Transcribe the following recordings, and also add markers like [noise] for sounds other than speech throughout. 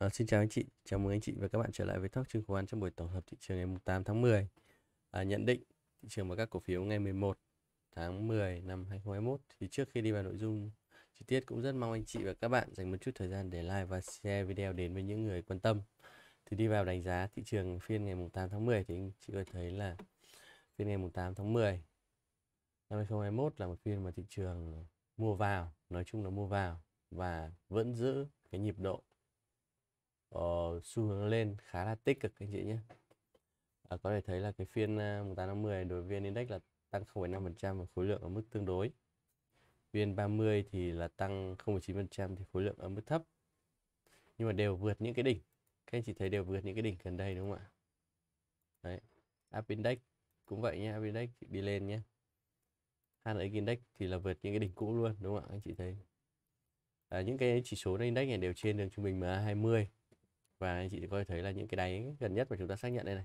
À, xin chào anh chị, chào mừng anh chị và các bạn trở lại với Talk Trường Khoán trong buổi tổng hợp thị trường ngày 8 tháng 10. À, nhận định thị trường và các cổ phiếu ngày 11 tháng 10 năm 2021 thì trước khi đi vào nội dung chi tiết cũng rất mong anh chị và các bạn dành một chút thời gian để like và share video đến với những người quan tâm. Thì đi vào đánh giá thị trường phiên ngày 8 tháng 10 thì anh chị có thấy là phiên ngày 8 tháng 10 năm 2021 là một phiên mà thị trường mua vào, nói chung là mua vào và vẫn giữ cái nhịp độ có ờ, xu hướng lên khá là tích cực anh chị nhé à, có thể thấy là cái phiên 1850 ờ, đối với VN Index là tăng 0,5% và khối lượng ở mức tương đối VN30 thì là tăng 0,9% thì khối lượng ở mức thấp nhưng mà đều vượt những cái đỉnh các anh chị thấy đều vượt những cái đỉnh gần đây đúng không ạ đấy Up Index cũng vậy nhé Up Index đi lên nhé HNX Index thì là vượt những cái đỉnh cũ luôn đúng không ạ anh chị thấy à, những cái chỉ số index này đều trên đường trung bình MA20 và anh chị có thể thấy là những cái đáy gần nhất mà chúng ta xác nhận đây này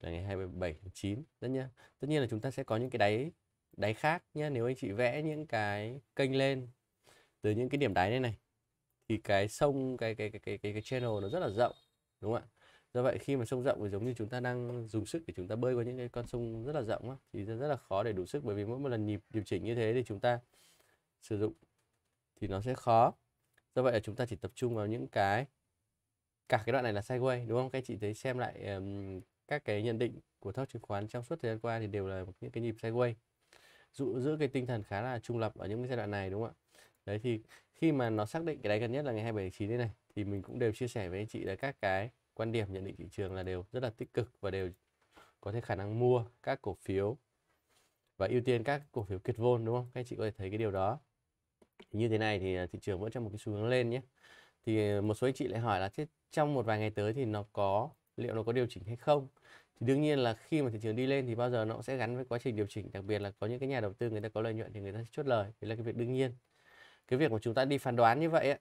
là ngày 27 tháng 9 tất nhiên tất nhiên là chúng ta sẽ có những cái đáy đáy khác nhé nếu anh chị vẽ những cái kênh lên từ những cái điểm đáy này này thì cái sông cái cái cái cái cái, cái channel nó rất là rộng đúng không ạ do vậy khi mà sông rộng thì giống như chúng ta đang dùng sức để chúng ta bơi qua những cái con sông rất là rộng á, thì rất là khó để đủ sức bởi vì mỗi một lần nhịp điều chỉnh như thế thì chúng ta sử dụng thì nó sẽ khó do vậy là chúng ta chỉ tập trung vào những cái cả cái đoạn này là sideways đúng không các anh chị thấy xem lại um, các cái nhận định của thóc chứng khoán trong suốt thời gian qua thì đều là những cái nhịp sideways dụ giữ cái tinh thần khá là trung lập ở những cái giai đoạn này đúng không ạ đấy thì khi mà nó xác định cái đáy gần nhất là ngày 27 tháng 9 đây này thì mình cũng đều chia sẻ với anh chị là các cái quan điểm nhận định thị trường là đều rất là tích cực và đều có thể khả năng mua các cổ phiếu và ưu tiên các cổ phiếu kiệt vôn đúng không các anh chị có thể thấy cái điều đó như thế này thì à, thị trường vẫn trong một cái xu hướng lên nhé thì à, một số anh chị lại hỏi là thế trong một vài ngày tới thì nó có liệu nó có điều chỉnh hay không thì đương nhiên là khi mà thị trường đi lên thì bao giờ nó cũng sẽ gắn với quá trình điều chỉnh đặc biệt là có những cái nhà đầu tư người ta có lợi nhuận thì người ta sẽ chốt lời đấy là cái việc đương nhiên cái việc mà chúng ta đi phán đoán như vậy ấy,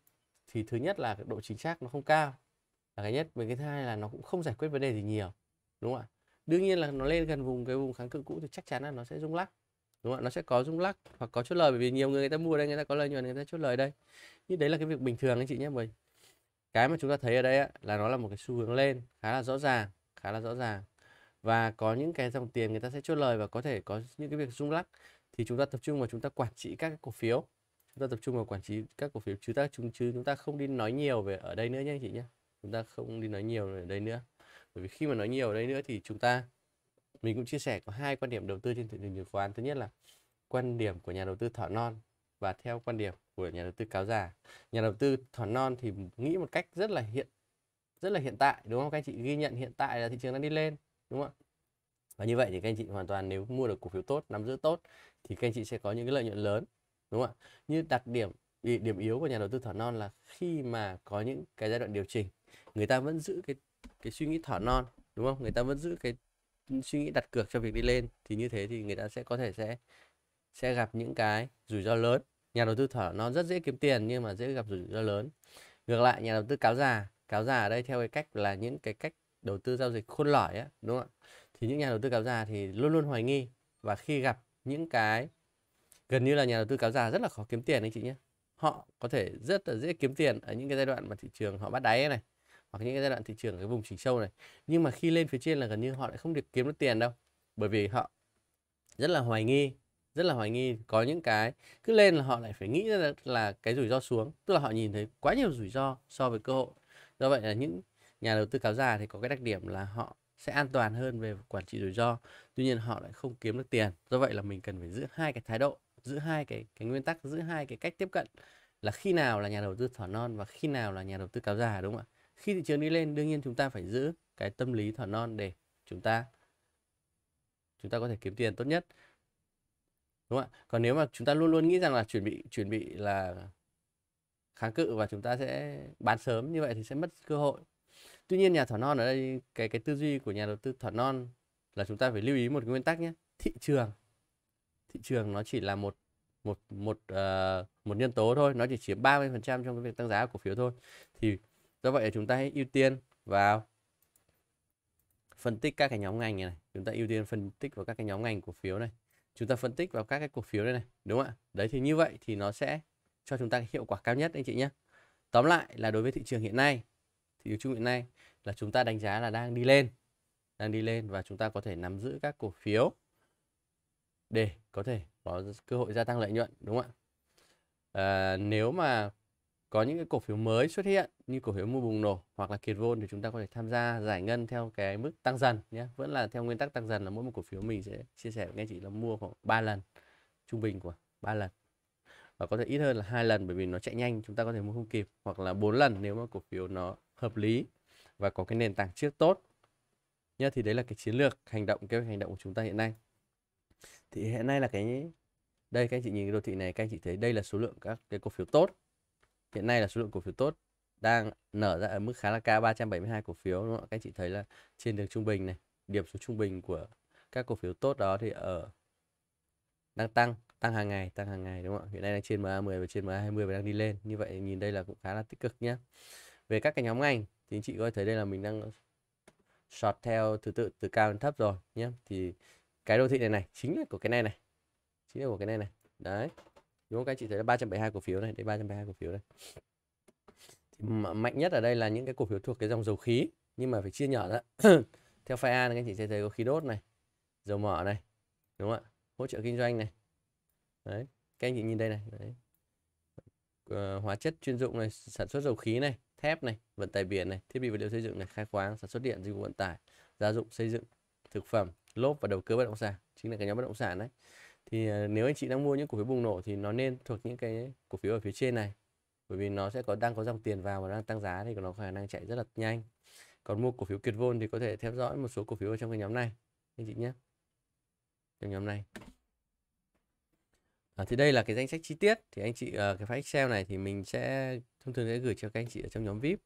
thì thứ nhất là độ chính xác nó không cao là cái nhất và cái thứ hai là nó cũng không giải quyết vấn đề gì nhiều đúng không ạ đương nhiên là nó lên gần vùng cái vùng kháng cự cũ thì chắc chắn là nó sẽ rung lắc đúng không ạ nó sẽ có rung lắc hoặc có chốt lời bởi vì nhiều người người ta mua đây người ta có lời nhuận người ta chốt lời đây Như đấy là cái việc bình thường anh chị nhé mình cái mà chúng ta thấy ở đây á, là nó là một cái xu hướng lên khá là rõ ràng khá là rõ ràng và có những cái dòng tiền người ta sẽ chốt lời và có thể có những cái việc rung lắc thì chúng ta tập trung vào chúng ta quản trị các cổ phiếu chúng ta tập trung vào quản trị các cổ phiếu chứ ta chúng chứ chúng ta không đi nói nhiều về ở đây nữa nhé anh chị nhé chúng ta không đi nói nhiều về ở đây nữa bởi vì khi mà nói nhiều ở đây nữa thì chúng ta mình cũng chia sẻ có hai quan điểm đầu tư trên thị trường chứng khoán thứ nhất là quan điểm của nhà đầu tư thỏ non và theo quan điểm của nhà đầu tư cáo già nhà đầu tư thỏ non thì nghĩ một cách rất là hiện rất là hiện tại đúng không các anh chị ghi nhận hiện tại là thị trường đang đi lên đúng không và như vậy thì các anh chị hoàn toàn nếu mua được cổ phiếu tốt nắm giữ tốt thì các anh chị sẽ có những cái lợi nhuận lớn đúng không ạ như đặc điểm điểm yếu của nhà đầu tư thỏ non là khi mà có những cái giai đoạn điều chỉnh người ta vẫn giữ cái cái suy nghĩ thỏ non đúng không người ta vẫn giữ cái suy nghĩ đặt cược cho việc đi lên thì như thế thì người ta sẽ có thể sẽ sẽ gặp những cái rủi ro lớn nhà đầu tư thở nó rất dễ kiếm tiền nhưng mà dễ gặp rủi ro lớn ngược lại nhà đầu tư cáo già cáo già ở đây theo cái cách là những cái cách đầu tư giao dịch khôn lỏi á đúng không ạ thì những nhà đầu tư cáo già thì luôn luôn hoài nghi và khi gặp những cái gần như là nhà đầu tư cáo già rất là khó kiếm tiền anh chị nhé họ có thể rất là dễ kiếm tiền ở những cái giai đoạn mà thị trường họ bắt đáy này hoặc những cái giai đoạn thị trường ở cái vùng chỉnh sâu này nhưng mà khi lên phía trên là gần như họ lại không được kiếm được tiền đâu bởi vì họ rất là hoài nghi rất là hoài nghi có những cái cứ lên là họ lại phải nghĩ là, là cái rủi ro xuống tức là họ nhìn thấy quá nhiều rủi ro so với cơ hội do vậy là những nhà đầu tư cáo già thì có cái đặc điểm là họ sẽ an toàn hơn về quản trị rủi ro tuy nhiên họ lại không kiếm được tiền do vậy là mình cần phải giữ hai cái thái độ giữ hai cái cái nguyên tắc giữ hai cái cách tiếp cận là khi nào là nhà đầu tư thỏ non và khi nào là nhà đầu tư cáo già đúng không ạ khi thị trường đi lên đương nhiên chúng ta phải giữ cái tâm lý thỏ non để chúng ta chúng ta có thể kiếm tiền tốt nhất đúng không ạ còn nếu mà chúng ta luôn luôn nghĩ rằng là chuẩn bị chuẩn bị là kháng cự và chúng ta sẽ bán sớm như vậy thì sẽ mất cơ hội tuy nhiên nhà thỏ non ở đây cái cái tư duy của nhà đầu tư thỏ non là chúng ta phải lưu ý một cái nguyên tắc nhé thị trường thị trường nó chỉ là một một một uh, một nhân tố thôi nó chỉ chiếm 30% trong cái việc tăng giá của cổ phiếu thôi thì do vậy chúng ta ưu tiên vào phân tích các cái nhóm ngành này, này chúng ta ưu tiên phân tích vào các cái nhóm ngành cổ phiếu này chúng ta phân tích vào các cái cổ phiếu này, này đúng không ạ đấy thì như vậy thì nó sẽ cho chúng ta cái hiệu quả cao nhất anh chị nhé tóm lại là đối với thị trường hiện nay thị trường chung hiện nay là chúng ta đánh giá là đang đi lên đang đi lên và chúng ta có thể nắm giữ các cổ phiếu để có thể có cơ hội gia tăng lợi nhuận đúng không ạ à, nếu mà có những cái cổ phiếu mới xuất hiện như cổ phiếu mua bùng nổ hoặc là kiệt vôn thì chúng ta có thể tham gia giải ngân theo cái mức tăng dần nhé vẫn là theo nguyên tắc tăng dần là mỗi một cổ phiếu mình sẽ chia sẻ với anh chị là mua khoảng 3 lần trung bình của 3 lần và có thể ít hơn là hai lần bởi vì nó chạy nhanh chúng ta có thể mua không kịp hoặc là 4 lần nếu mà cổ phiếu nó hợp lý và có cái nền tảng trước tốt nhé thì đấy là cái chiến lược hành động kế hoạch hành động của chúng ta hiện nay thì hiện nay là cái đây các anh chị nhìn cái đồ thị này các anh chị thấy đây là số lượng các cái cổ phiếu tốt hiện nay là số lượng cổ phiếu tốt đang nở ra ở mức khá là cao 372 cổ phiếu đúng không? các chị thấy là trên đường trung bình này điểm số trung bình của các cổ phiếu tốt đó thì ở đang tăng tăng hàng ngày tăng hàng ngày đúng không hiện nay đang trên MA10 và trên MA20 và đang đi lên như vậy nhìn đây là cũng khá là tích cực nhé về các cái nhóm ngành thì anh chị có thể thấy đây là mình đang short theo thứ tự từ cao đến thấp rồi nhé thì cái đô thị này này chính là của cái này này chính là của cái này này đấy đúng không các anh chị thấy là 372 cổ phiếu này đây 372 cổ phiếu đây thì mạnh nhất ở đây là những cái cổ phiếu thuộc cái dòng dầu khí nhưng mà phải chia nhỏ ra [coughs] theo file A các anh chị sẽ thấy có khí đốt này dầu mỏ này đúng không ạ hỗ trợ kinh doanh này đấy các anh chị nhìn đây này đấy ờ, hóa chất chuyên dụng này sản xuất dầu khí này thép này vận tải biển này thiết bị vật liệu xây dựng này khai khoáng sản xuất điện dịch vụ vận tải gia dụng xây dựng thực phẩm lốp và đầu cơ bất động sản chính là cái nhóm bất động sản đấy thì à, nếu anh chị đang mua những cổ phiếu bùng nổ thì nó nên thuộc những cái cổ phiếu ở phía trên này bởi vì nó sẽ có đang có dòng tiền vào và đang tăng giá thì nó có khả năng chạy rất là nhanh còn mua cổ phiếu kiệt vôn thì có thể theo dõi một số cổ phiếu ở trong cái nhóm này anh chị nhé trong nhóm này à, thì đây là cái danh sách chi tiết thì anh chị uh, cái file excel này thì mình sẽ thông thường sẽ gửi cho các anh chị ở trong nhóm vip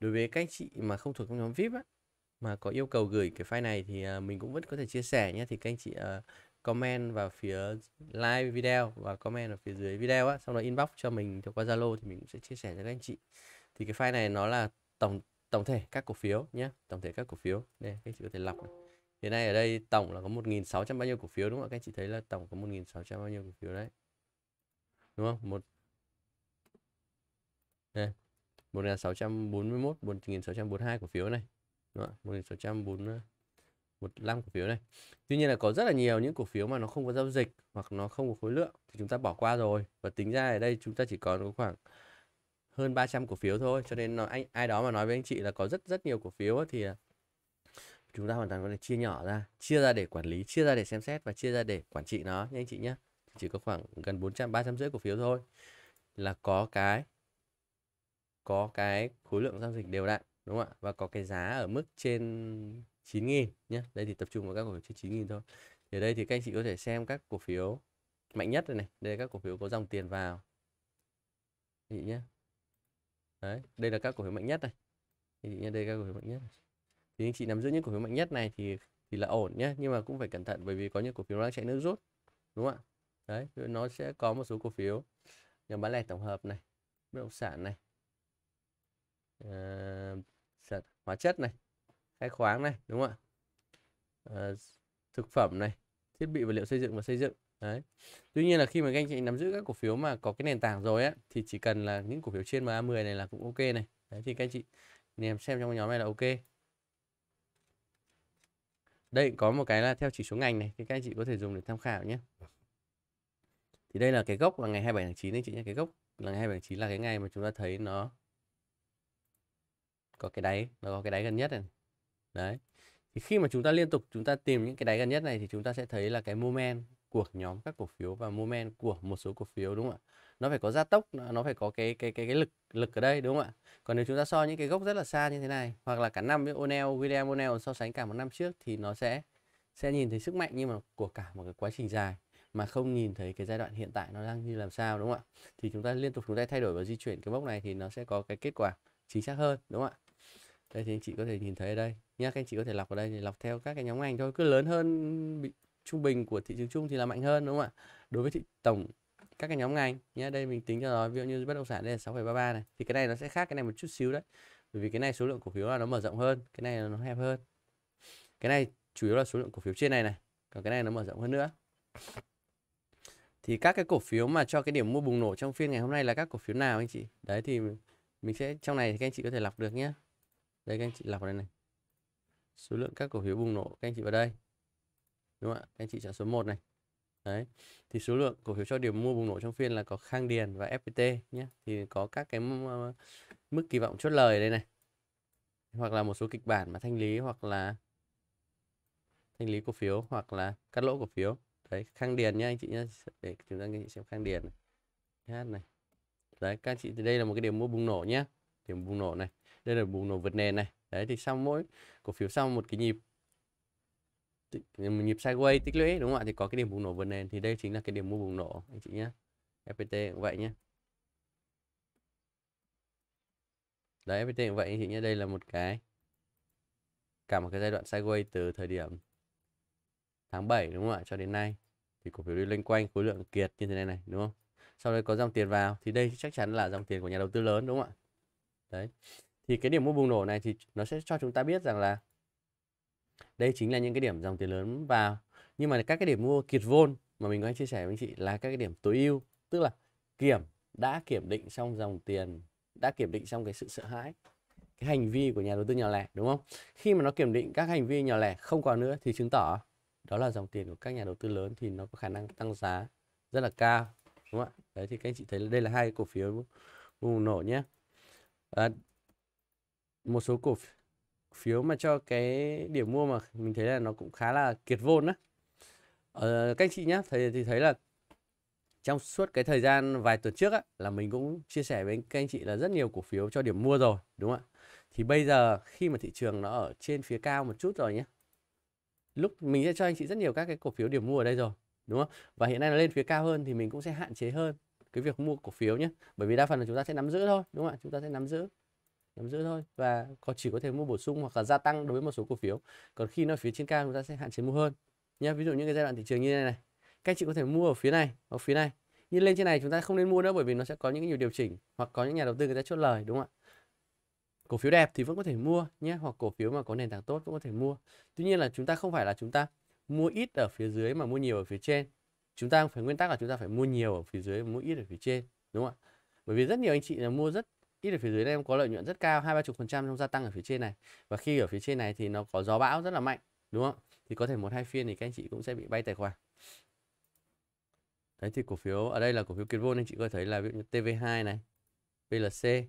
đối với các anh chị mà không thuộc trong nhóm vip á, mà có yêu cầu gửi cái file này thì uh, mình cũng vẫn có thể chia sẻ nhé thì các anh chị uh, comment vào phía like video và comment ở phía dưới video á xong rồi inbox cho mình thông qua Zalo thì mình cũng sẽ chia sẻ cho các anh chị thì cái file này nó là tổng tổng thể các cổ phiếu nhé tổng thể các cổ phiếu đây các anh chị có thể lọc này. hiện nay ở đây tổng là có 1.600 bao nhiêu cổ phiếu đúng không các anh chị thấy là tổng có 1.600 bao nhiêu cổ phiếu đấy đúng không một đây một một, một nghìn nghìn sáu sáu trăm trăm bốn bốn mươi mươi hai cổ phiếu này đúng không? một nghìn sáu trăm 1640 một năm cổ phiếu này tuy nhiên là có rất là nhiều những cổ phiếu mà nó không có giao dịch hoặc nó không có khối lượng thì chúng ta bỏ qua rồi và tính ra ở đây chúng ta chỉ còn có khoảng hơn 300 cổ phiếu thôi cho nên nó anh ai đó mà nói với anh chị là có rất rất nhiều cổ phiếu thì à, chúng ta hoàn toàn có thể chia nhỏ ra chia ra để quản lý chia ra để xem xét và chia ra để quản trị nó nha anh chị nhé chỉ có khoảng gần 400 rưỡi cổ phiếu thôi là có cái có cái khối lượng giao dịch đều đặn đúng không ạ và có cái giá ở mức trên 9.000 nhé đây thì tập trung vào các cổ phiếu trên 9.000 thôi thì ở đây thì các anh chị có thể xem các cổ phiếu mạnh nhất này, này. đây là các cổ phiếu có dòng tiền vào chị nhé đấy đây là các cổ phiếu mạnh nhất này chị nhé đây là các cổ phiếu mạnh nhất thì anh chị nắm giữ những cổ phiếu mạnh nhất này thì thì là ổn nhé nhưng mà cũng phải cẩn thận bởi vì có những cổ phiếu đang chạy nước rút đúng không ạ đấy nó sẽ có một số cổ phiếu nhà bán lẻ tổng hợp này bất động sản này à, hóa chất này khai khoáng này đúng không ạ à, thực phẩm này thiết bị vật liệu xây dựng và xây dựng đấy tuy nhiên là khi mà các anh chị nắm giữ các cổ phiếu mà có cái nền tảng rồi á thì chỉ cần là những cổ phiếu trên MA10 này là cũng ok này đấy thì các anh chị nên xem trong nhóm này là ok đây có một cái là theo chỉ số ngành này thì các anh chị có thể dùng để tham khảo nhé thì đây là cái gốc là ngày 27 tháng 9 anh chị nhé cái gốc là ngày 27 tháng 9 là cái ngày mà chúng ta thấy nó có cái đáy nó có cái đáy gần nhất này đấy thì khi mà chúng ta liên tục chúng ta tìm những cái đáy gần nhất này thì chúng ta sẽ thấy là cái moment của nhóm các cổ phiếu và moment của một số cổ phiếu đúng không ạ nó phải có gia tốc nó phải có cái cái cái cái lực lực ở đây đúng không ạ còn nếu chúng ta so những cái gốc rất là xa như thế này hoặc là cả năm với Onel William Onel so sánh cả một năm trước thì nó sẽ sẽ nhìn thấy sức mạnh nhưng mà của cả một cái quá trình dài mà không nhìn thấy cái giai đoạn hiện tại nó đang như làm sao đúng không ạ thì chúng ta liên tục chúng ta thay đổi và di chuyển cái mốc này thì nó sẽ có cái kết quả chính xác hơn đúng không ạ đây thì anh chị có thể nhìn thấy đây nhé các anh chị có thể lọc ở đây thì lọc theo các cái nhóm ngành thôi cứ lớn hơn bị trung bình của thị trường chung thì là mạnh hơn đúng không ạ đối với thị tổng các cái nhóm ngành nhé đây mình tính cho nó ví dụ như bất động sản đây là 6,33 này thì cái này nó sẽ khác cái này một chút xíu đấy bởi vì cái này số lượng cổ phiếu là nó mở rộng hơn cái này là nó hẹp hơn cái này chủ yếu là số lượng cổ phiếu trên này này còn cái này nó mở rộng hơn nữa thì các cái cổ phiếu mà cho cái điểm mua bùng nổ trong phiên ngày hôm nay là các cổ phiếu nào anh chị đấy thì mình sẽ trong này thì các anh chị có thể lọc được nhé đây các anh chị lọc vào đây này số lượng các cổ phiếu bùng nổ các anh chị vào đây đúng không ạ các anh chị chọn số 1 này đấy thì số lượng cổ phiếu cho điểm mua bùng nổ trong phiên là có Khang Điền và FPT nhé thì có các cái mức kỳ vọng chốt lời đây này hoặc là một số kịch bản mà thanh lý hoặc là thanh lý cổ phiếu hoặc là cắt lỗ cổ phiếu đấy Khang Điền nhé anh chị nhé để chúng ta anh chị xem Khang Điền này. này đấy các anh chị thì đây là một cái điểm mua bùng nổ nhé điểm bùng nổ này đây là bùng nổ vượt nền này đấy thì sau mỗi cổ phiếu sau một cái nhịp nhịp sideways tích lũy đúng không ạ thì có cái điểm bùng nổ vượt nền thì đây chính là cái điểm mua bùng nổ anh chị nhé FPT cũng vậy nhé đấy FPT cũng vậy anh chị nhé đây là một cái cả một cái giai đoạn sideways từ thời điểm tháng 7 đúng không ạ cho đến nay thì cổ phiếu đi lên quanh khối lượng kiệt như thế này này đúng không sau đây có dòng tiền vào thì đây chắc chắn là dòng tiền của nhà đầu tư lớn đúng không ạ đấy thì cái điểm mua bùng nổ này thì nó sẽ cho chúng ta biết rằng là đây chính là những cái điểm dòng tiền lớn vào nhưng mà các cái điểm mua kiệt vôn mà mình có chia sẻ với anh chị là các cái điểm tối ưu tức là kiểm đã kiểm định xong dòng tiền đã kiểm định xong cái sự sợ hãi cái hành vi của nhà đầu tư nhỏ lẻ đúng không khi mà nó kiểm định các hành vi nhỏ lẻ không còn nữa thì chứng tỏ đó là dòng tiền của các nhà đầu tư lớn thì nó có khả năng tăng giá rất là cao đúng không ạ đấy thì các anh chị thấy đây là hai cổ phiếu bùng nổ nhé à, một số cổ phiếu mà cho cái điểm mua mà mình thấy là nó cũng khá là kiệt vôn á ờ, các anh chị nhé thì, thì thấy là trong suốt cái thời gian vài tuần trước á, là mình cũng chia sẻ với các anh chị là rất nhiều cổ phiếu cho điểm mua rồi đúng không ạ thì bây giờ khi mà thị trường nó ở trên phía cao một chút rồi nhé lúc mình sẽ cho anh chị rất nhiều các cái cổ phiếu điểm mua ở đây rồi đúng không và hiện nay nó lên phía cao hơn thì mình cũng sẽ hạn chế hơn cái việc mua cổ phiếu nhé bởi vì đa phần là chúng ta sẽ nắm giữ thôi đúng không ạ chúng ta sẽ nắm giữ nắm giữ thôi và có chỉ có thể mua bổ sung hoặc là gia tăng đối với một số cổ phiếu còn khi nó phía trên cao chúng ta sẽ hạn chế mua hơn nhé ví dụ những cái giai đoạn thị trường như này này các chị có thể mua ở phía này ở phía này nhưng lên trên này chúng ta không nên mua nữa bởi vì nó sẽ có những nhiều điều chỉnh hoặc có những nhà đầu tư người ta chốt lời đúng không ạ cổ phiếu đẹp thì vẫn có thể mua nhé hoặc cổ phiếu mà có nền tảng tốt cũng có thể mua tuy nhiên là chúng ta không phải là chúng ta mua ít ở phía dưới mà mua nhiều ở phía trên chúng ta phải nguyên tắc là chúng ta phải mua nhiều ở phía dưới mua ít ở phía trên đúng không ạ bởi vì rất nhiều anh chị là mua rất ít ở phía dưới đây em có lợi nhuận rất cao hai ba chục phần trăm trong gia tăng ở phía trên này và khi ở phía trên này thì nó có gió bão rất là mạnh đúng không thì có thể một hai phiên thì các anh chị cũng sẽ bị bay tài khoản đấy thì cổ phiếu ở đây là cổ phiếu kiến vôn nên chị có thể thấy là ví dụ như TV2 này PLC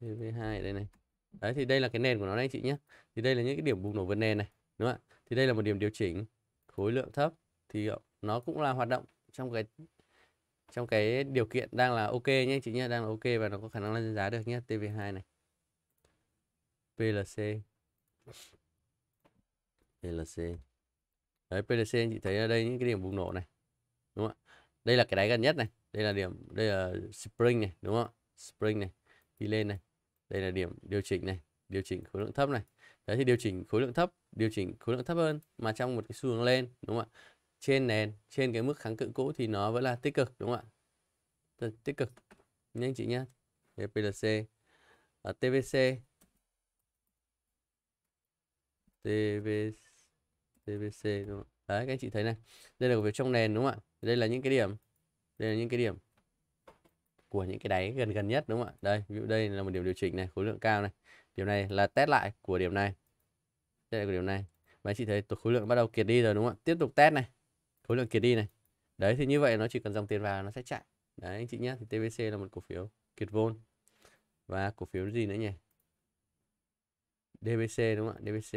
TV2 ở đây này đấy thì đây là cái nền của nó đấy anh chị nhé thì đây là những cái điểm bùng nổ vượt nền này đúng không ạ thì đây là một điểm điều chỉnh khối lượng thấp thì nó cũng là hoạt động trong cái trong cái điều kiện đang là ok nhé chị nhé đang là ok và nó có khả năng lên giá được nhé TV2 này PLC PLC đấy PLC chị thấy ở đây những cái điểm bùng nổ này đúng không ạ đây là cái đáy gần nhất này đây là điểm đây là spring này đúng không ạ spring này đi lên này đây là điểm điều chỉnh này điều chỉnh khối lượng thấp này đấy thì điều chỉnh khối lượng thấp điều chỉnh khối lượng thấp hơn mà trong một cái xu hướng lên đúng không ạ trên nền trên cái mức kháng cự cũ thì nó vẫn là tích cực đúng không ạ tích cực nhé anh chị nhé PLC ở ờ, TVC TVC TVC đúng không? đấy các anh chị thấy này đây là cổ trong nền đúng không ạ đây là những cái điểm đây là những cái điểm của những cái đáy gần gần nhất đúng không ạ đây ví dụ đây là một điểm điều chỉnh này khối lượng cao này điểm này là test lại của điểm này đây là của điểm này và anh chị thấy khối lượng bắt đầu kiệt đi rồi đúng không ạ tiếp tục test này khối lượng kiệt đi này đấy thì như vậy nó chỉ cần dòng tiền vào nó sẽ chạy đấy anh chị nhé thì TBC là một cổ phiếu kiệt vốn và cổ phiếu gì nữa nhỉ DBC đúng không ạ DBC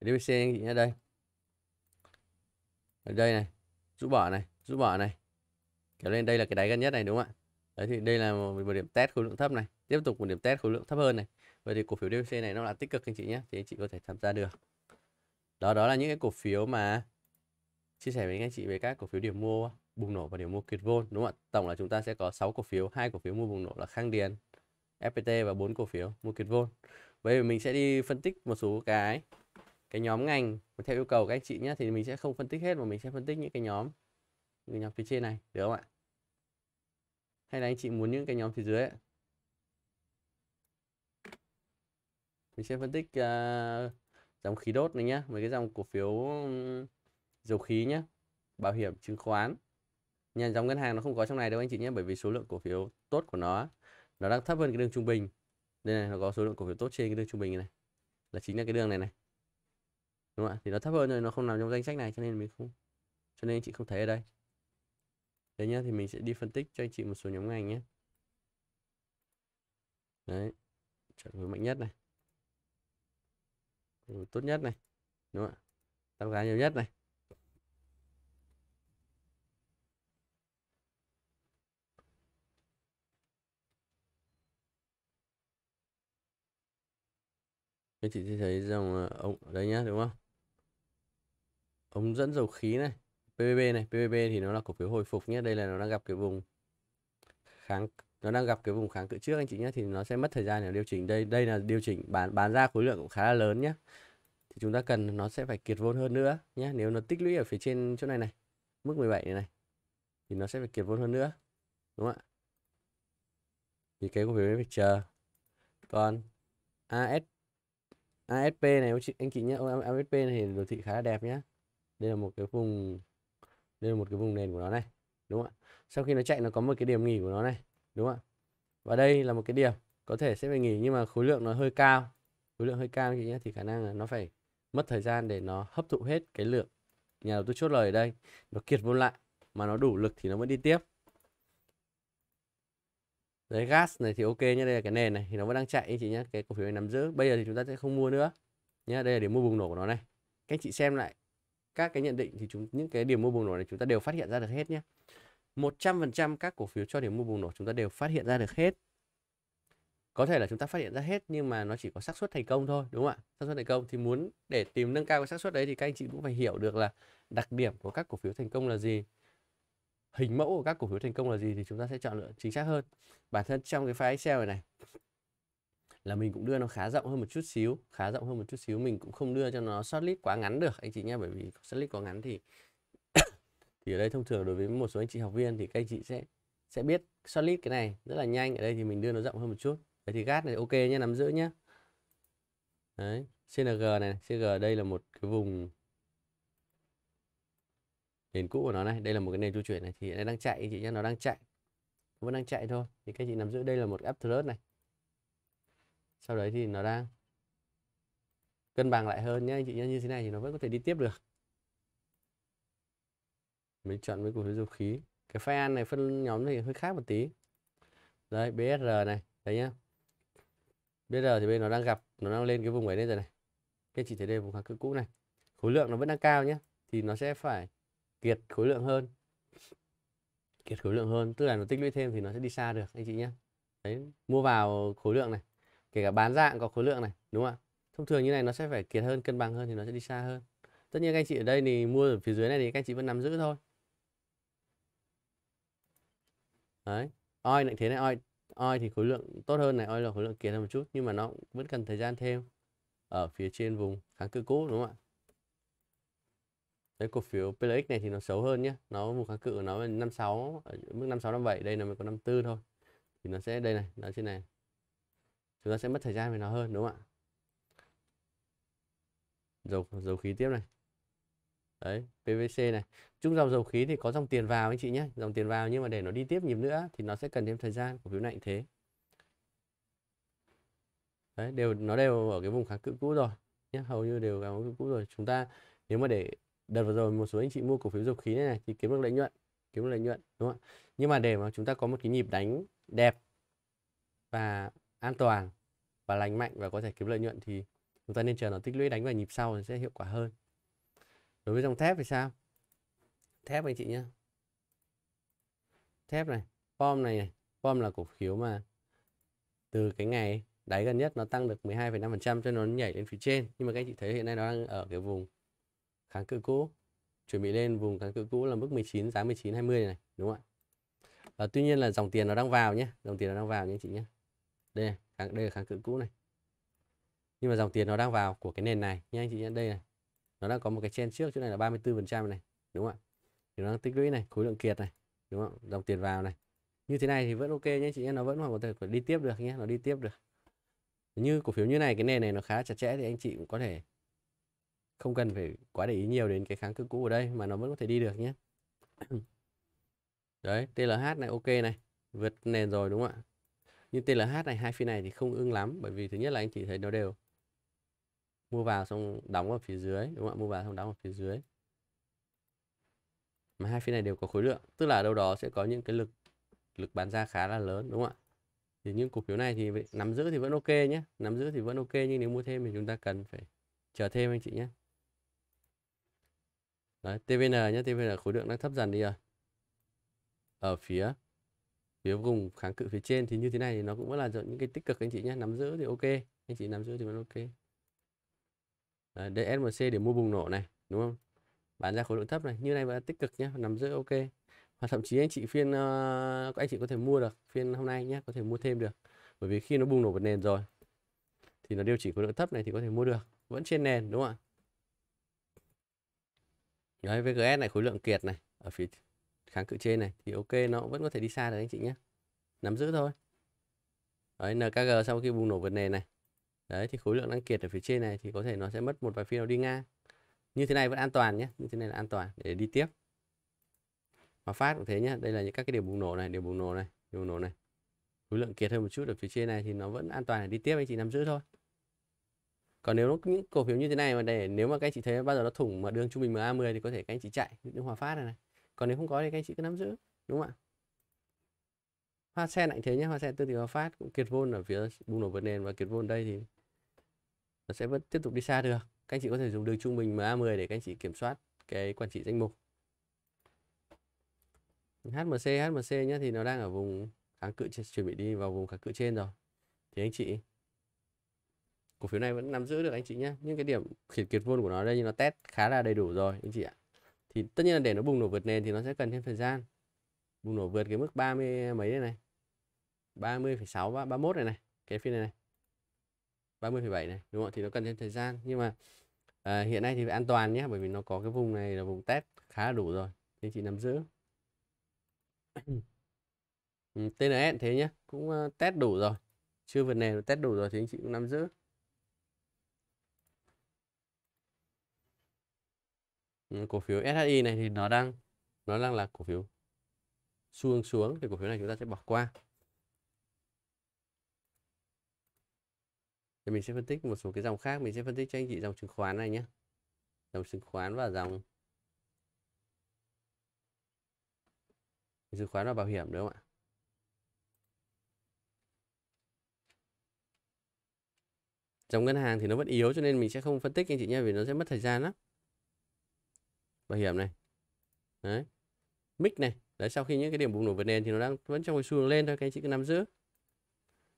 DBC anh chị nhé đây ở đây này rũ bỏ này rũ bỏ này kéo lên đây là cái đáy gần nhất này đúng không ạ đấy thì đây là một, một điểm test khối lượng thấp này tiếp tục một điểm test khối lượng thấp hơn này vậy thì cổ phiếu DBC này nó là tích cực anh chị nhé thì anh chị có thể tham gia được đó đó là những cái cổ phiếu mà chia sẻ với anh chị về các cổ phiếu điểm mua bùng nổ và điểm mua kiệt vôn đúng không ạ tổng là chúng ta sẽ có 6 cổ phiếu hai cổ phiếu mua bùng nổ là khang điền fpt và bốn cổ phiếu mua kiệt vôn vậy thì mình sẽ đi phân tích một số cái cái nhóm ngành theo yêu cầu các anh chị nhé thì mình sẽ không phân tích hết mà mình sẽ phân tích những cái nhóm những cái nhóm phía trên này được không ạ hay là anh chị muốn những cái nhóm phía dưới ấy? mình sẽ phân tích uh, dòng khí đốt này nhé mấy cái dòng cổ phiếu dầu khí nhé bảo hiểm chứng khoán nhà dòng ngân hàng nó không có trong này đâu anh chị nhé bởi vì số lượng cổ phiếu tốt của nó nó đang thấp hơn cái đường trung bình đây này nó có số lượng cổ phiếu tốt trên cái đường trung bình này là chính là cái đường này này đúng không ạ thì nó thấp hơn rồi nó không nằm trong danh sách này cho nên mình không cho nên anh chị không thấy ở đây đấy nhá thì mình sẽ đi phân tích cho anh chị một số nhóm ngành nhé đấy chọn hướng mạnh nhất này Ừ, tốt nhất này đúng không ạ tăng giá nhiều nhất này anh chị sẽ thấy dòng ống ở đây nhá đúng không ống dẫn dầu khí này PVB này PVB thì nó là cổ phiếu hồi phục nhé đây là nó đang gặp cái vùng kháng nó đang gặp cái vùng kháng cự trước anh chị nhé thì nó sẽ mất thời gian để điều chỉnh đây đây là điều chỉnh bán bán ra khối lượng cũng khá là lớn nhé thì chúng ta cần nó sẽ phải kiệt vốn hơn nữa nhé nếu nó tích lũy ở phía trên chỗ này này mức 17 này, này thì nó sẽ phải kiệt vốn hơn nữa đúng không ạ thì cái cổ phiếu phải chờ còn AS ASP này anh chị, anh chị nhé ASP này thì đồ thị khá là đẹp nhé đây là một cái vùng đây là một cái vùng nền của nó này đúng không ạ sau khi nó chạy nó có một cái điểm nghỉ của nó này đúng không ạ và đây là một cái điểm có thể sẽ phải nghỉ nhưng mà khối lượng nó hơi cao khối lượng hơi cao thì nhé thì khả năng là nó phải mất thời gian để nó hấp thụ hết cái lượng nhà đầu tư chốt lời ở đây nó kiệt vốn lại mà nó đủ lực thì nó vẫn đi tiếp đấy gas này thì ok nhé đây là cái nền này thì nó vẫn đang chạy chị nhé cái cổ phiếu này nắm giữ bây giờ thì chúng ta sẽ không mua nữa nhé đây là điểm mua bùng nổ của nó này các chị xem lại các cái nhận định thì chúng những cái điểm mua bùng nổ này chúng ta đều phát hiện ra được hết nhé 100% các cổ phiếu cho điểm mua bùng nổ chúng ta đều phát hiện ra được hết. Có thể là chúng ta phát hiện ra hết nhưng mà nó chỉ có xác suất thành công thôi, đúng không ạ? Xác suất thành công thì muốn để tìm nâng cao cái xác suất đấy thì các anh chị cũng phải hiểu được là đặc điểm của các cổ phiếu thành công là gì. Hình mẫu của các cổ phiếu thành công là gì thì chúng ta sẽ chọn lựa chính xác hơn. Bản thân trong cái file Excel này này là mình cũng đưa nó khá rộng hơn một chút xíu, khá rộng hơn một chút xíu mình cũng không đưa cho nó short list quá ngắn được anh chị nhé bởi vì short list quá ngắn thì thì ở đây thông thường đối với một số anh chị học viên thì các anh chị sẽ sẽ biết solid cái này rất là nhanh ở đây thì mình đưa nó rộng hơn một chút đấy thì gát này ok nhé nắm giữ nhé đấy CNG này cng đây là một cái vùng nền cũ của nó này đây là một cái nền chu chuyển này thì nó đang chạy anh chị nhé nó đang chạy vẫn đang chạy thôi thì các anh chị nắm giữ đây là một áp thrust này sau đấy thì nó đang cân bằng lại hơn nhé anh chị nhé như thế này thì nó vẫn có thể đi tiếp được mới chọn với cổ phiếu dầu khí cái file này phân nhóm này hơi khác một tí đấy BSR này đấy nhá BSR thì bên nó đang gặp nó đang lên cái vùng ấy lên rồi này các chị thấy đây vùng kháng cự cũ này khối lượng nó vẫn đang cao nhé thì nó sẽ phải kiệt khối lượng hơn kiệt khối lượng hơn tức là nó tích lũy thêm thì nó sẽ đi xa được anh chị nhé đấy mua vào khối lượng này kể cả bán dạng có khối lượng này đúng không ạ thông thường như này nó sẽ phải kiệt hơn cân bằng hơn thì nó sẽ đi xa hơn tất nhiên các anh chị ở đây thì mua ở phía dưới này thì các anh chị vẫn nắm giữ thôi đấy oi lại thế này oi oi thì khối lượng tốt hơn này oi là khối lượng kiệt hơn một chút nhưng mà nó vẫn cần thời gian thêm ở phía trên vùng kháng cự cũ đúng không ạ cái cổ phiếu PLX này thì nó xấu hơn nhé nó vùng kháng cự của nó là 56 ở mức 56 57 đây là mới có 54 thôi thì nó sẽ đây này nó trên này chúng ta sẽ mất thời gian với nó hơn đúng không ạ dầu dầu khí tiếp này đấy PVC này chung dòng dầu khí thì có dòng tiền vào anh chị nhé dòng tiền vào nhưng mà để nó đi tiếp nhịp nữa thì nó sẽ cần thêm thời gian cổ phiếu này thế đấy đều nó đều ở cái vùng kháng cự cũ rồi nhé hầu như đều kháng cự cũ rồi chúng ta nếu mà để đợt vừa rồi một số anh chị mua cổ phiếu dầu khí này, này thì kiếm được lợi nhuận kiếm được lợi nhuận đúng không ạ nhưng mà để mà chúng ta có một cái nhịp đánh đẹp và an toàn và lành mạnh và có thể kiếm lợi nhuận thì chúng ta nên chờ nó tích lũy đánh vào nhịp sau thì sẽ hiệu quả hơn đối với dòng thép thì sao thép anh chị nhé thép này form này, này là cổ phiếu mà từ cái ngày đáy gần nhất nó tăng được 12,5% cho nó nhảy lên phía trên nhưng mà các anh chị thấy hiện nay nó đang ở cái vùng kháng cự cũ chuẩn bị lên vùng kháng cự cũ là mức 19 giá 19 20 này, này đúng không ạ và tuy nhiên là dòng tiền nó đang vào nhé dòng tiền nó đang vào nhé chị nhé đây này, đây là kháng cự cũ này nhưng mà dòng tiền nó đang vào của cái nền này nhé anh chị nhé đây này nó đang có một cái chen trước chỗ này là 34 phần trăm này đúng không ạ thì nó tích lũy này khối lượng kiệt này đúng không dòng tiền vào này như thế này thì vẫn ok nhé chị em nó vẫn có thể đi tiếp được nhé nó đi tiếp được như cổ phiếu như này cái nền này nó khá chặt chẽ thì anh chị cũng có thể không cần phải quá để ý nhiều đến cái kháng cự cũ ở đây mà nó vẫn có thể đi được nhé [clears throat] đấy TLH này ok này vượt nền rồi đúng không ạ nhưng TLH này hai phiên này thì không ưng lắm bởi vì thứ nhất là anh chị thấy nó đều mua vào xong đóng ở phía dưới đúng không ạ mua vào xong đóng ở phía dưới mà hai phiên này đều có khối lượng tức là đâu đó sẽ có những cái lực lực bán ra khá là lớn đúng không ạ thì những cổ phiếu này thì nắm giữ thì vẫn ok nhé nắm giữ thì vẫn ok nhưng nếu mua thêm thì chúng ta cần phải chờ thêm anh chị nhé Đấy, TVN nhé TVN khối lượng đang thấp dần đi rồi ở phía phía vùng kháng cự phía trên thì như thế này thì nó cũng vẫn là những cái tích cực anh chị nhé nắm giữ thì ok anh chị nắm giữ thì vẫn ok Ờ, đây DSMC để mua bùng nổ này đúng không bán ra khối lượng thấp này như này vẫn tích cực nhé nằm giữ ok hoặc thậm chí anh chị phiên uh, anh chị có thể mua được phiên hôm nay nhé có thể mua thêm được bởi vì khi nó bùng nổ vào nền rồi thì nó điều chỉnh khối lượng thấp này thì có thể mua được vẫn trên nền đúng không ạ Đấy, VGS này khối lượng kiệt này ở phía kháng cự trên này thì ok nó vẫn có thể đi xa được anh chị nhé nắm giữ thôi Đấy, NKG sau khi bùng nổ vượt nền này đấy thì khối lượng đang kiệt ở phía trên này thì có thể nó sẽ mất một vài phiên nó đi ngang như thế này vẫn an toàn nhé như thế này là an toàn để đi tiếp mà phát cũng thế nhé đây là những các cái điểm bùng nổ này điểm bùng nổ này điểm bùng nổ này khối lượng kiệt hơn một chút ở phía trên này thì nó vẫn an toàn để đi tiếp anh chị nắm giữ thôi còn nếu những cổ phiếu như thế này mà để nếu mà các anh chị thấy bao giờ nó thủng mà đường trung bình MA10 thì có thể các anh chị chạy những hòa phát này này còn nếu không có thì các anh chị cứ nắm giữ đúng không ạ hoa sen lại thế nhé hoa sen tương tự hòa phát cũng kiệt vôn ở phía bùng nổ vượt nền và kiệt vôn đây thì nó sẽ vẫn tiếp tục đi xa được các anh chị có thể dùng đường trung bình MA10 để các anh chị kiểm soát cái quản trị danh mục HMC HMC nhé thì nó đang ở vùng kháng cự chuẩn bị đi vào vùng kháng cự trên rồi thì anh chị cổ phiếu này vẫn nắm giữ được anh chị nhé nhưng cái điểm khiển kiệt vôn của nó đây như nó test khá là đầy đủ rồi anh chị ạ thì tất nhiên là để nó bùng nổ vượt nền thì nó sẽ cần thêm thời gian bùng nổ vượt cái mức 30 mấy này này 30,6 31 này này cái phiên này này 30,7 này đúng không thì nó cần thêm thời gian nhưng mà à, hiện nay thì an toàn nhé bởi vì nó có cái vùng này là vùng test khá đủ rồi nên chị nắm giữ ừ, TNS thế nhé cũng à, test đủ rồi chưa vượt nền test đủ rồi thì anh chị cũng nắm giữ ừ, cổ phiếu SHI này thì nó đang nó đang là cổ phiếu xu xuống thì cổ phiếu này chúng ta sẽ bỏ qua thì mình sẽ phân tích một số cái dòng khác mình sẽ phân tích cho anh chị dòng chứng khoán này nhé dòng chứng khoán và dòng chứng khoán và bảo hiểm đúng không ạ dòng ngân hàng thì nó vẫn yếu cho nên mình sẽ không phân tích anh chị nhé vì nó sẽ mất thời gian lắm bảo hiểm này đấy mic này đấy sau khi những cái điểm bùng nổ vượt nền thì nó đang vẫn trong cái xu hướng lên thôi các anh chị cứ nắm giữ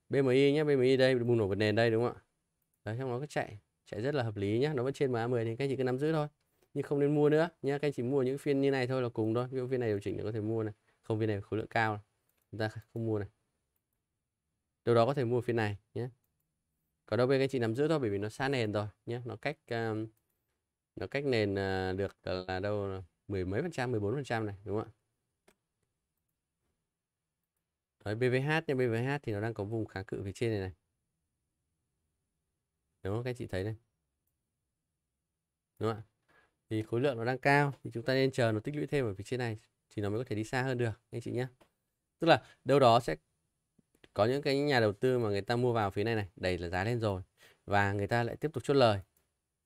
BMI nhé BMI đây bùng nổ vượt nền đây đúng không ạ đấy xong nó cứ chạy chạy rất là hợp lý nhé nó vẫn trên mã 10 thì các anh chị cứ nắm giữ thôi nhưng không nên mua nữa nhé các anh chị mua những phiên như này thôi là cùng thôi ví dụ phiên này điều chỉnh là có thể mua này không phiên này khối lượng cao chúng ta không mua này Điều đó có thể mua phiên này nhé còn đâu bên các anh chị nắm giữ thôi bởi vì nó xa nền rồi nhé nó cách um, nó cách nền uh, được là đâu mười mấy phần trăm 14 phần trăm này đúng không ạ Đấy, BVH nha, BVH thì nó đang có vùng kháng cự phía trên này này. Đúng không? Các anh chị thấy đây. Đúng không ạ? Thì khối lượng nó đang cao thì chúng ta nên chờ nó tích lũy thêm ở phía trên này thì nó mới có thể đi xa hơn được anh chị nhé. Tức là đâu đó sẽ có những cái nhà đầu tư mà người ta mua vào phía này này, đẩy là giá lên rồi và người ta lại tiếp tục chốt lời.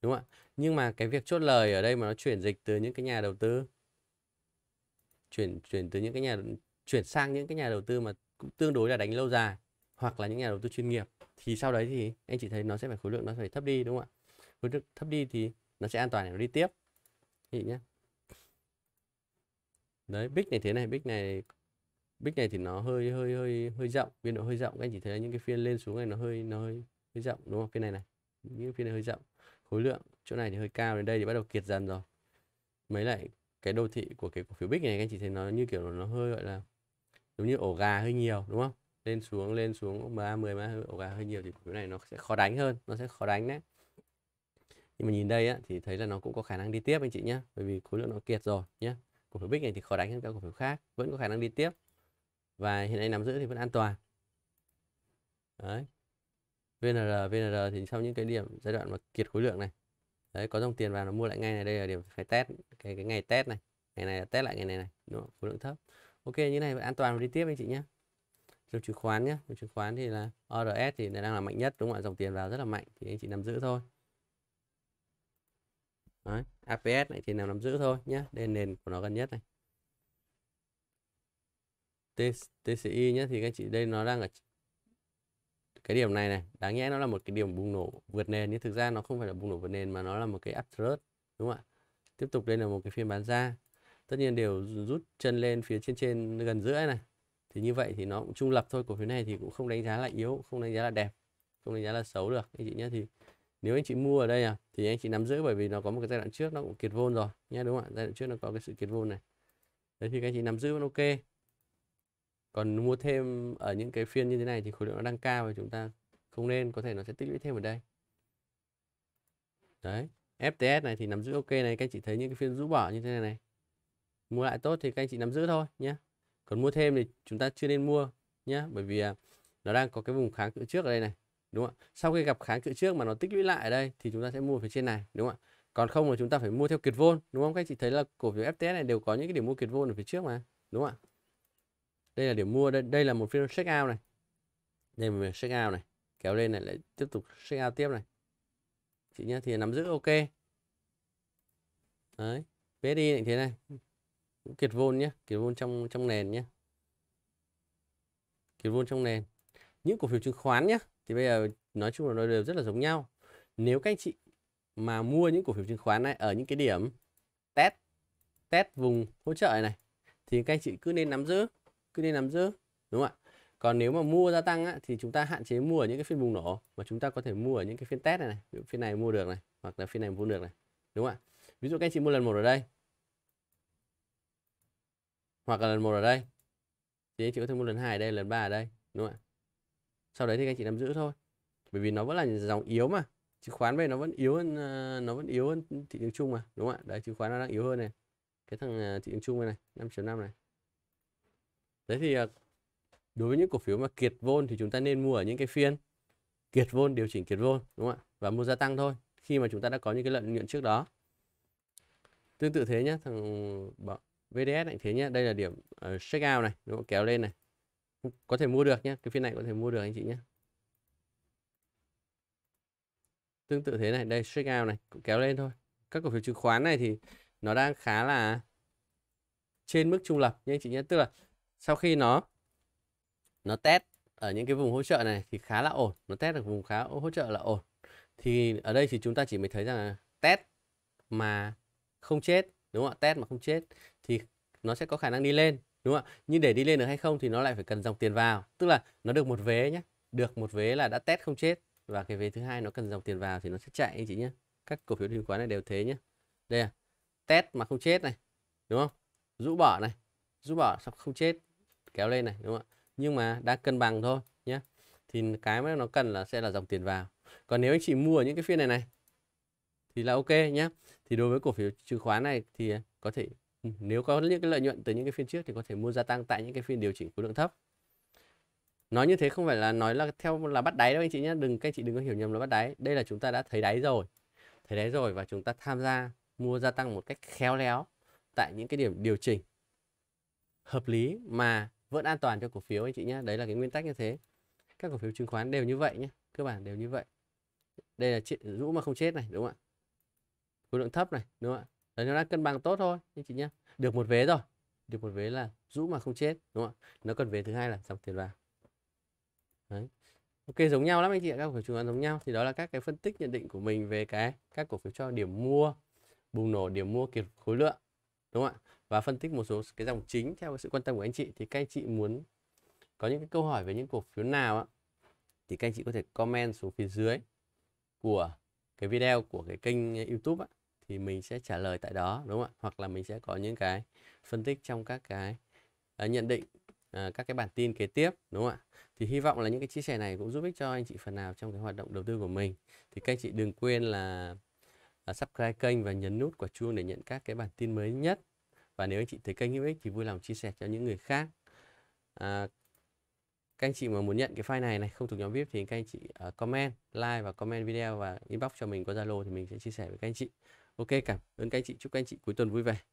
Đúng không ạ? Nhưng mà cái việc chốt lời ở đây mà nó chuyển dịch từ những cái nhà đầu tư chuyển chuyển từ những cái nhà chuyển sang những cái nhà đầu tư mà cũng tương đối là đánh lâu dài hoặc là những nhà đầu tư chuyên nghiệp thì sau đấy thì anh chị thấy nó sẽ phải khối lượng nó phải thấp đi đúng không ạ khối lượng thấp đi thì nó sẽ an toàn để nó đi tiếp chị nhé đấy bích này thế này bích này bích này thì nó hơi hơi hơi hơi rộng biên độ hơi rộng anh chỉ thấy những cái phiên lên xuống này nó hơi nó hơi hơi rộng đúng không phiên này này những phiên này hơi rộng khối lượng chỗ này thì hơi cao đến đây thì bắt đầu kiệt dần rồi mấy lại cái đô thị của cái cổ phiếu bích này anh chị thấy nó như kiểu nó hơi gọi là giống như ổ gà hơi nhiều đúng không lên xuống lên xuống ba 10 MA ổ gà hơi nhiều thì cái này nó sẽ khó đánh hơn nó sẽ khó đánh đấy nhưng mà nhìn đây á, thì thấy là nó cũng có khả năng đi tiếp anh chị nhé bởi vì khối lượng nó kiệt rồi nhé cổ phiếu bích này thì khó đánh hơn các cổ phiếu khác vẫn có khả năng đi tiếp và hiện nay nắm giữ thì vẫn an toàn đấy VNR VNR thì sau những cái điểm giai đoạn mà kiệt khối lượng này đấy có dòng tiền vào nó mua lại ngay này đây là điểm phải test cái cái ngày test này ngày này là test lại ngày này này đúng không? khối lượng thấp ok như này an toàn và đi tiếp anh chị nhé rồi chứng khoán nhé rồi chứng khoán thì là ORS thì đang là mạnh nhất đúng không ạ dòng tiền vào rất là mạnh thì anh chị nắm giữ thôi Đấy, APS này thì nằm nắm giữ thôi nhé đây nền của nó gần nhất này TCI nhé thì các anh chị đây nó đang ở cái điểm này này đáng nhẽ nó là một cái điểm bùng nổ vượt nền nhưng thực ra nó không phải là bùng nổ vượt nền mà nó là một cái uptrend đúng không ạ tiếp tục đây là một cái phiên bán ra tất nhiên đều rút chân lên phía trên trên gần giữa này thì như vậy thì nó cũng trung lập thôi cổ phiếu này thì cũng không đánh giá là yếu không đánh giá là đẹp không đánh giá là xấu được anh chị nhé thì nếu anh chị mua ở đây à thì anh chị nắm giữ bởi vì nó có một cái giai đoạn trước nó cũng kiệt vôn rồi nhé đúng không ạ giai đoạn trước nó có cái sự kiệt vôn này đấy thì các anh chị nắm giữ vẫn ok còn mua thêm ở những cái phiên như thế này thì khối lượng nó đang cao thì chúng ta không nên có thể nó sẽ tích lũy thêm ở đây đấy FTS này thì nắm giữ ok này các anh chị thấy những cái phiên rũ bỏ như thế này này mua lại tốt thì các anh chị nắm giữ thôi nhé còn mua thêm thì chúng ta chưa nên mua nhé bởi vì à, nó đang có cái vùng kháng cự trước ở đây này đúng không ạ sau khi gặp kháng cự trước mà nó tích lũy lại ở đây thì chúng ta sẽ mua phía trên này đúng không ạ còn không là chúng ta phải mua theo kiệt vôn đúng không các anh chị thấy là cổ phiếu FTS này đều có những cái điểm mua kiệt vôn ở phía trước mà đúng không ạ đây là điểm mua đây, đây là một phiên check out này đây là mình check out này kéo lên này lại tiếp tục check out tiếp này chị nhé thì nắm giữ ok đấy BSI định thế này kiệt vôn nhé kiệt vôn trong trong nền nhé kiệt vôn trong nền những cổ phiếu chứng khoán nhé thì bây giờ nói chung là nó đều rất là giống nhau nếu các anh chị mà mua những cổ phiếu chứng khoán này ở những cái điểm test test vùng hỗ trợ này thì các anh chị cứ nên nắm giữ cứ nên nắm giữ đúng không ạ còn nếu mà mua gia tăng á, thì chúng ta hạn chế mua ở những cái phiên bùng nổ mà chúng ta có thể mua ở những cái phiên test này này ví dụ phiên này mua được này hoặc là phiên này mua được này đúng không ạ ví dụ các anh chị mua lần một ở đây hoặc là lần một ở đây thì anh chị có thể mua lần hai ở đây lần ba ở đây đúng không ạ sau đấy thì anh chị nắm giữ thôi bởi vì nó vẫn là dòng yếu mà chứng khoán về nó vẫn yếu hơn ờ, nó vẫn yếu hơn thị trường chung mà đúng không ạ đấy chứng khoán nó đang yếu hơn này cái thằng ờ, thị trường chung này 5.5 này đấy thì ờ, đối với những cổ phiếu mà kiệt vôn thì chúng ta nên mua ở những cái phiên kiệt vôn điều chỉnh kiệt vôn đúng không ạ và mua gia tăng thôi khi mà chúng ta đã có những cái lợi nhuận trước đó tương tự thế nhé thằng VDS này thế nhé đây là điểm uh, check out này nó kéo lên này có thể mua được nhé cái phiên này có thể mua được anh chị nhé tương tự thế này đây check out này cũng kéo lên thôi các cổ phiếu chứng khoán này thì nó đang khá là trên mức trung lập nhé anh chị nhé tức là sau khi nó nó test ở những cái vùng hỗ trợ này thì khá là ổn nó test được vùng khá hỗ trợ là ổn thì ở đây thì chúng ta chỉ mới thấy rằng là test mà không chết đúng không ạ test mà không chết thì nó sẽ có khả năng đi lên đúng không ạ nhưng để đi lên được hay không thì nó lại phải cần dòng tiền vào tức là nó được một vế nhé được một vế là đã test không chết và cái vế thứ hai nó cần dòng tiền vào thì nó sẽ chạy anh chị nhé các cổ phiếu chứng khoán này đều thế nhé đây à test mà không chết này đúng không rũ bỏ này rũ bỏ xong không chết kéo lên này đúng không ạ nhưng mà đã cân bằng thôi nhé thì cái mà nó cần là sẽ là dòng tiền vào còn nếu anh chị mua những cái phiên này này thì là ok nhé thì đối với cổ phiếu chứng khoán này thì có thể Ừ, nếu có những cái lợi nhuận từ những cái phiên trước thì có thể mua gia tăng tại những cái phiên điều chỉnh khối lượng thấp nói như thế không phải là nói là theo là bắt đáy đâu anh chị nhé đừng các anh chị đừng có hiểu nhầm là bắt đáy đây là chúng ta đã thấy đáy rồi thấy đáy rồi và chúng ta tham gia mua gia tăng một cách khéo léo tại những cái điểm điều chỉnh hợp lý mà vẫn an toàn cho cổ phiếu anh chị nhé đấy là cái nguyên tắc như thế các cổ phiếu chứng khoán đều như vậy nhé cơ bản đều như vậy đây là chuyện rũ mà không chết này đúng không ạ khối lượng thấp này đúng không ạ đấy nó đã cân bằng tốt thôi anh chị nhé được một vế rồi được một vế là rũ mà không chết đúng không ạ nó cần vế thứ hai là dòng tiền vào đấy ok giống nhau lắm anh chị ạ các cổ phiếu chứng khoán giống nhau thì đó là các cái phân tích nhận định của mình về cái các cổ phiếu cho điểm mua bùng nổ điểm mua kiệt khối lượng đúng không ạ và phân tích một số cái dòng chính theo sự quan tâm của anh chị thì các anh chị muốn có những cái câu hỏi về những cổ phiếu nào á thì các anh chị có thể comment xuống phía dưới của cái video của cái kênh YouTube á thì mình sẽ trả lời tại đó đúng không ạ hoặc là mình sẽ có những cái phân tích trong các cái uh, nhận định uh, các cái bản tin kế tiếp đúng không ạ thì hy vọng là những cái chia sẻ này cũng giúp ích cho anh chị phần nào trong cái hoạt động đầu tư của mình thì các anh chị đừng quên là uh, subscribe kênh và nhấn nút quả chuông để nhận các cái bản tin mới nhất và nếu anh chị thấy kênh hữu ích thì vui lòng chia sẻ cho những người khác à, các anh chị mà muốn nhận cái file này này không thuộc nhóm VIP thì các anh chị uh, comment like và comment video và inbox cho mình qua Zalo thì mình sẽ chia sẻ với các anh chị ok cảm ơn các anh chị chúc các anh chị cuối tuần vui vẻ